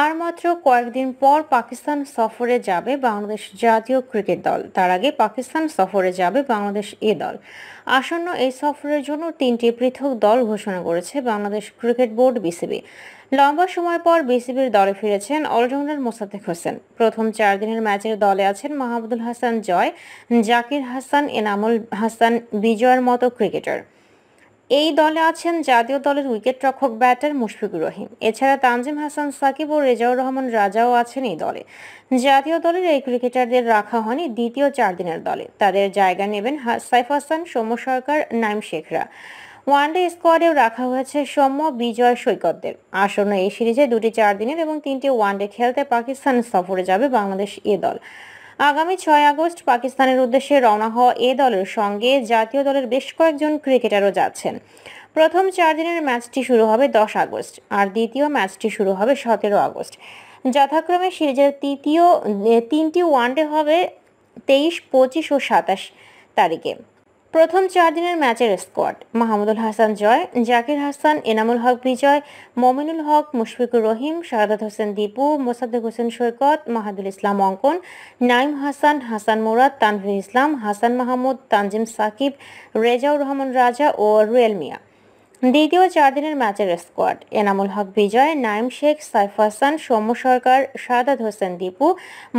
আর মাত্র কয়েকদিন পর পাকিস্তান সফরে যাবে বাংলাদেশ জাতীয় ক্রিকেট দল তার আগে পাকিস্তান সফরে যাবে বাংলাদেশ এ দল আসন্ন এই সফরের জন্য তিনটি পৃথক দল ঘোষণা করেছে বাংলাদেশ ক্রিকেট বোর্ড বিসিবি লম্বা সময় পর বিসিবির দলে ফিরেছেন অলরাউন্ডার মোসাদ্দেক হোসেন প্রথম চার দিনের ম্যাচের দলে আছেন মাহমুদুল হাসান জয় জাকির হাসান এনামুল হাসান বিজয়ের মতো ক্রিকেটার এই দলে আছেন জাতীয় দলের উইকেটরক্ষক ব্যাটার মুশফিকুর রহিম এছাড়া তানজিম হাসান সাকিব ও রেজাউর রহমান রাজাও আছেন এই দলে জাতীয় দলের এই ক্রিকেটারদের রাখা হয়নি দ্বিতীয় চার দিনের দলে তাদের জায়গা নেবেন সাইফ হাসান সৌম্য সরকার নাইম শেখরা ওয়ানডে স্কোয়াডেও রাখা হয়েছে সৌম্য বিজয় সৈকতদের আসন্ন এই সিরিজে দুটি চার দিনের এবং তিনটি ওয়ানডে খেলতে পাকিস্তান সফরে যাবে বাংলাদেশ এ দল আগামী ছয় আগস্ট পাকিস্তানের উদ্দেশ্যে রওনা হওয়া এ দলের সঙ্গে জাতীয় দলের বেশ কয়েকজন ক্রিকেটারও যাচ্ছেন প্রথম চার দিনের ম্যাচটি শুরু হবে দশ আগস্ট আর দ্বিতীয় ম্যাচটি শুরু হবে সতেরো আগস্ট যথাক্রমে সিরিজের তৃতীয় তিনটি ওয়ানডে হবে তেইশ পঁচিশ ও সাতাশ তারিখে প্রথম চার দিনের ম্যাচের স্কোয়াড মাহমুদুল হাসান জয় জাকির হাসান এনামুল হক বিজয় মমিনুল হক মুশফিকুর রহিম সারাদাত হোসেন দীপু মোসাদ্দেক হোসেন সৈকত মাহাদুল ইসলাম অঙ্কন নাইম হাসান হাসান মুরাদ তানভীর ইসলাম হাসান মাহমুদ তানজিম সাকিব রেজাউর রহমান রাজা ও রুয়েল মিয়া দ্বিতীয় চার দিনের ম্যাচের স্কোয়াড এনামুল হক বিজয় নাইম শেখ সাইফ হাসান সৌম্য সরকার সাদাত হোসেন দীপু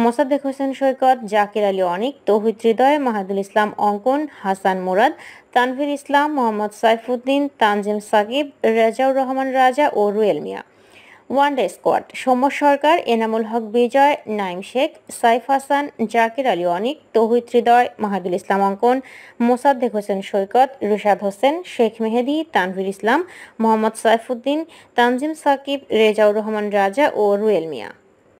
মোসাদ্দেক হোসেন সৈকত জাকির আলী অনিক তৌহিদ হৃদয় মাহাদুল ইসলাম অঙ্কন হাসান মুরাদ তানভীর ইসলাম মোহাম্মদ সাইফুদ্দিন তানজিম সাকিব রেজাউর রহমান রাজা ও রুয়েল মিয়া ওয়ানডে স্কোয়াড সৌম্য সরকার এনামুল হক বিজয় নাইম শেখ সাইফ হাসান জাকির আলী অনিক তহিদ হৃদয় মাহাদুল ইসলাম অঙ্কন মোসাদ্দেক হোসেন সৈকত রুশাদ হোসেন শেখ মেহেদি তানভীর ইসলাম মোহাম্মদ সাইফুদ্দিন তানজিম সাকিব রেজাউর রহমান রাজা ও রুয়েল মিয়া